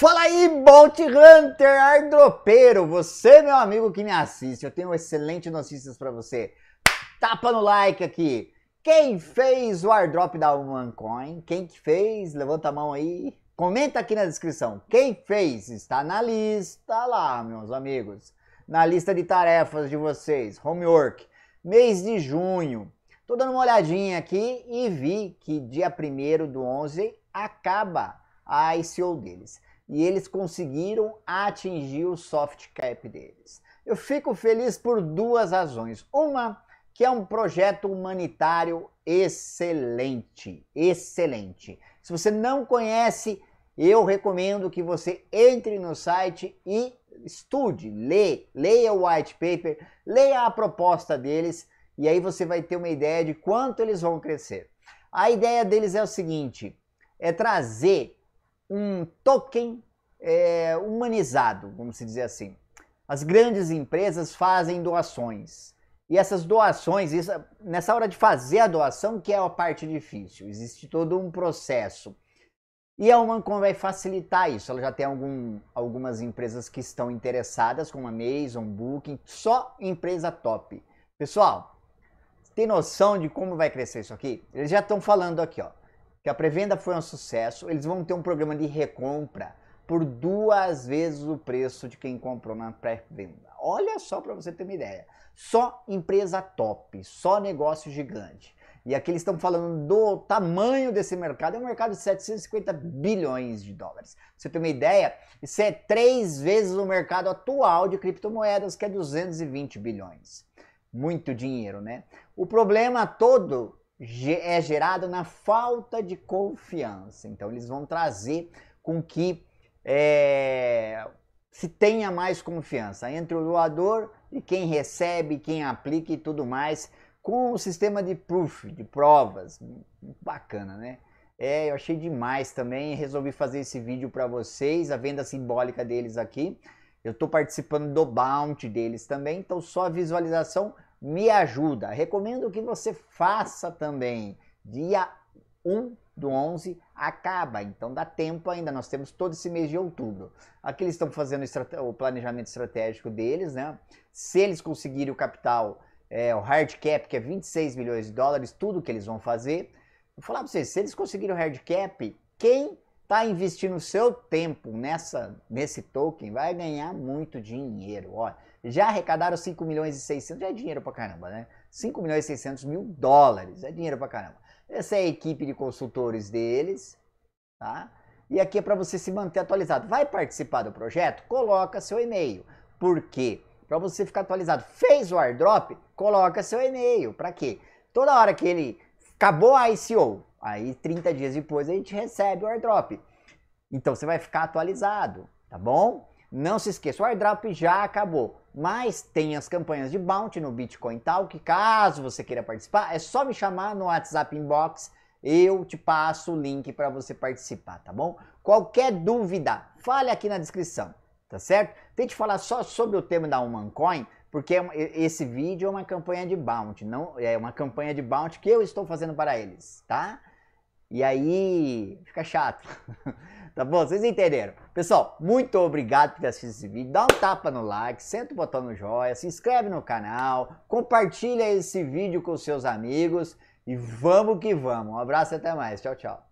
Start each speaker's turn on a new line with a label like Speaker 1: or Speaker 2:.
Speaker 1: Fala aí, Bolt Hunter, ardropeiro, você meu amigo que me assiste, eu tenho excelentes notícias para você. Tapa no like aqui. Quem fez o airdrop da OneCoin? Quem que fez? Levanta a mão aí. Comenta aqui na descrição. Quem fez? Está na lista lá, meus amigos. Na lista de tarefas de vocês, homework, mês de junho. Tô dando uma olhadinha aqui e vi que dia 1 do 11 acaba a ICO deles e eles conseguiram atingir o soft cap deles. Eu fico feliz por duas razões. Uma, que é um projeto humanitário excelente, excelente. Se você não conhece, eu recomendo que você entre no site e estude, lê, leia o white paper, leia a proposta deles e aí você vai ter uma ideia de quanto eles vão crescer. A ideia deles é o seguinte: é trazer um token é, humanizado, vamos dizer assim. As grandes empresas fazem doações. E essas doações, nessa hora de fazer a doação, que é a parte difícil, existe todo um processo. E a Humancom vai facilitar isso. Ela já tem algum, algumas empresas que estão interessadas, como a Amazon, Booking, só empresa top. Pessoal, tem noção de como vai crescer isso aqui? Eles já estão falando aqui, ó que a pré-venda foi um sucesso, eles vão ter um programa de recompra por duas vezes o preço de quem comprou na pré-venda. Olha só para você ter uma ideia. Só empresa top, só negócio gigante. E aqui eles estão falando do tamanho desse mercado. É um mercado de 750 bilhões de dólares. Pra você ter uma ideia, isso é três vezes o mercado atual de criptomoedas, que é 220 bilhões. Muito dinheiro, né? O problema todo é gerado na falta de confiança. Então, eles vão trazer com que é, se tenha mais confiança entre o doador e quem recebe, quem aplica e tudo mais, com o sistema de proof, de provas. Bacana, né? É, eu achei demais também, resolvi fazer esse vídeo para vocês, a venda simbólica deles aqui. Eu estou participando do bounty deles também, então só a visualização me ajuda. Recomendo que você faça também. Dia 1 do 11 acaba, então dá tempo ainda. Nós temos todo esse mês de outubro. Aqui eles estão fazendo o planejamento estratégico deles, né? Se eles conseguirem o capital, é, o hard cap, que é 26 milhões de dólares, tudo que eles vão fazer. Vou falar para vocês, se eles conseguirem o hard cap, quem está investindo o seu tempo nessa, nesse token vai ganhar muito dinheiro. Olha, já arrecadaram 5 milhões e 600, já é dinheiro pra caramba, né? 5 milhões e 600 mil dólares, é dinheiro pra caramba. Essa é a equipe de consultores deles, tá? E aqui é para você se manter atualizado. Vai participar do projeto? Coloca seu e-mail. Por quê? Para você ficar atualizado. Fez o airdrop? Coloca seu e-mail. Para quê? Toda hora que ele acabou a ICO, aí 30 dias depois a gente recebe o airdrop. Então você vai ficar atualizado, tá bom? Não se esqueça, o airdrop já acabou, mas tem as campanhas de bounty no Bitcoin Talk. Caso você queira participar, é só me chamar no WhatsApp Inbox, eu te passo o link para você participar, tá bom? Qualquer dúvida, fale aqui na descrição, tá certo? Tente falar só sobre o tema da Humancoin, porque é esse vídeo é uma campanha de bounty, não é uma campanha de bounty que eu estou fazendo para eles, tá? E aí fica chato. tá bom? Vocês entenderam. Pessoal, muito obrigado por ter assistido esse vídeo. Dá um tapa no like, senta o botão no joia, se inscreve no canal, compartilha esse vídeo com os seus amigos e vamos que vamos. Um abraço e até mais. Tchau, tchau.